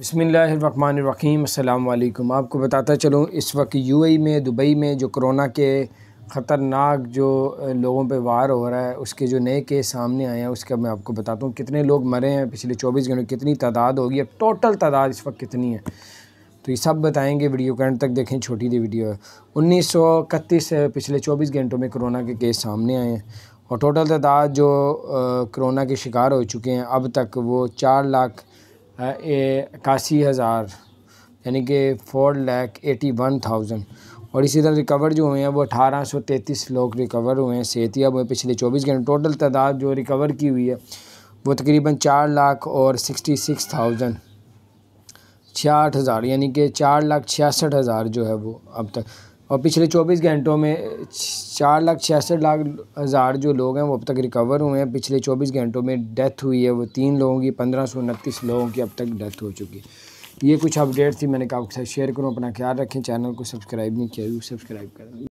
बसमीम् अल्लाम आपको बताता चलूँ इस वक्त यूएई में दुबई में जो कोरोना के ख़तरनाक जो लोगों पे वार हो रहा है उसके जो नए केस सामने आए हैं उसका मैं आपको बताता हूँ कितने लोग मरे हैं पिछले 24 घंटों कितनी तादाद होगी अब टोटल तादाद इस वक्त कितनी है तो ये सब बताएंगे वीडियो के तक देखें छोटी सी वीडियो है उन्नीस पिछले चौबीस घंटों में करोना के केस सामने आए हैं और टोटल तादाद जो करोना के शिकार हो चुके हैं अब तक वो चार लाख इक्यासी हज़ार यानी कि four lakh eighty one thousand और इसी तरह रिकवर जो हुए हैं वो अठारह सौ तैंतीस लोग रिकवर हुए हैं सेहतियाब हुए पिछले चौबीस घंटे टोटल तादाद जो रिकवर की हुई है वो तकरीबन चार लाख और सिक्सटी सिक्स थाउजेंड छियाठ हज़ार यानी कि चार लाख छियासठ हज़ार जो है वो अब तक और पिछले 24 घंटों में चार लाख छियासठ लाख हज़ार जो लोग हैं वो अब तक रिकवर हुए हैं पिछले 24 घंटों में डेथ हुई है वो तीन लोगों की पंद्रह सौ उनतीस लोगों की अब तक डेथ हो चुकी है ये कुछ अपडेट थी मैंने कहा आपके साथ शेयर करूँ अपना ख्याल रखें चैनल को सब्सक्राइब नहीं किया सब्सक्राइब करें